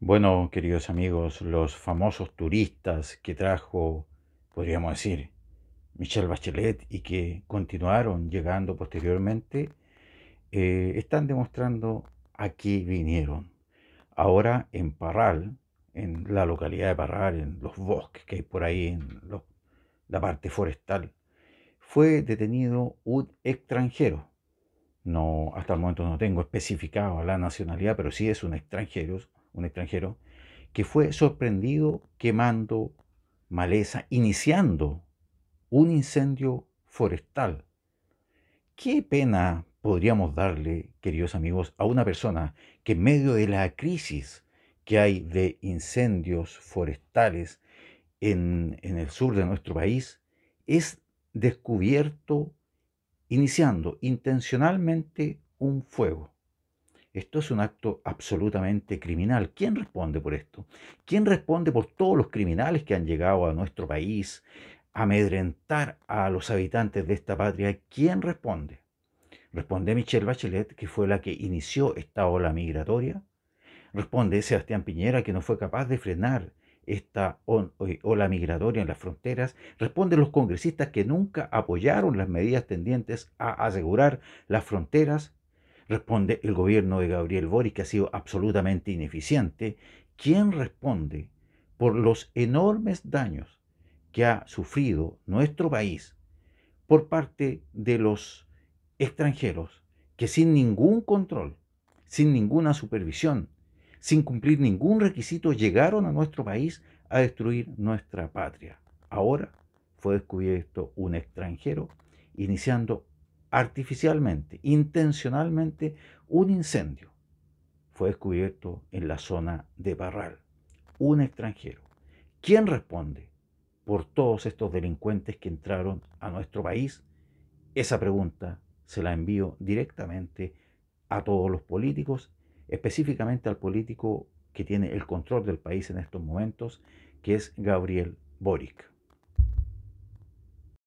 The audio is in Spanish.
Bueno, queridos amigos, los famosos turistas que trajo, podríamos decir, Michel Bachelet y que continuaron llegando posteriormente, eh, están demostrando a qué vinieron. Ahora en Parral, en la localidad de Parral, en los bosques que hay por ahí, en la parte forestal, fue detenido un extranjero. No, hasta el momento no tengo especificado la nacionalidad, pero sí es un extranjero un extranjero, que fue sorprendido quemando maleza, iniciando un incendio forestal. ¿Qué pena podríamos darle, queridos amigos, a una persona que en medio de la crisis que hay de incendios forestales en, en el sur de nuestro país, es descubierto iniciando intencionalmente un fuego? Esto es un acto absolutamente criminal. ¿Quién responde por esto? ¿Quién responde por todos los criminales que han llegado a nuestro país a amedrentar a los habitantes de esta patria? ¿Quién responde? Responde Michelle Bachelet, que fue la que inició esta ola migratoria. Responde Sebastián Piñera, que no fue capaz de frenar esta eh, ola migratoria en las fronteras, ¿Responde los congresistas que nunca apoyaron las medidas tendientes a asegurar las fronteras Responde el gobierno de Gabriel Boric, que ha sido absolutamente ineficiente. ¿Quién responde por los enormes daños que ha sufrido nuestro país por parte de los extranjeros que sin ningún control, sin ninguna supervisión, sin cumplir ningún requisito, llegaron a nuestro país a destruir nuestra patria? Ahora fue descubierto un extranjero iniciando artificialmente, intencionalmente, un incendio. Fue descubierto en la zona de Barral, un extranjero. ¿Quién responde por todos estos delincuentes que entraron a nuestro país? Esa pregunta se la envío directamente a todos los políticos, específicamente al político que tiene el control del país en estos momentos, que es Gabriel Boric.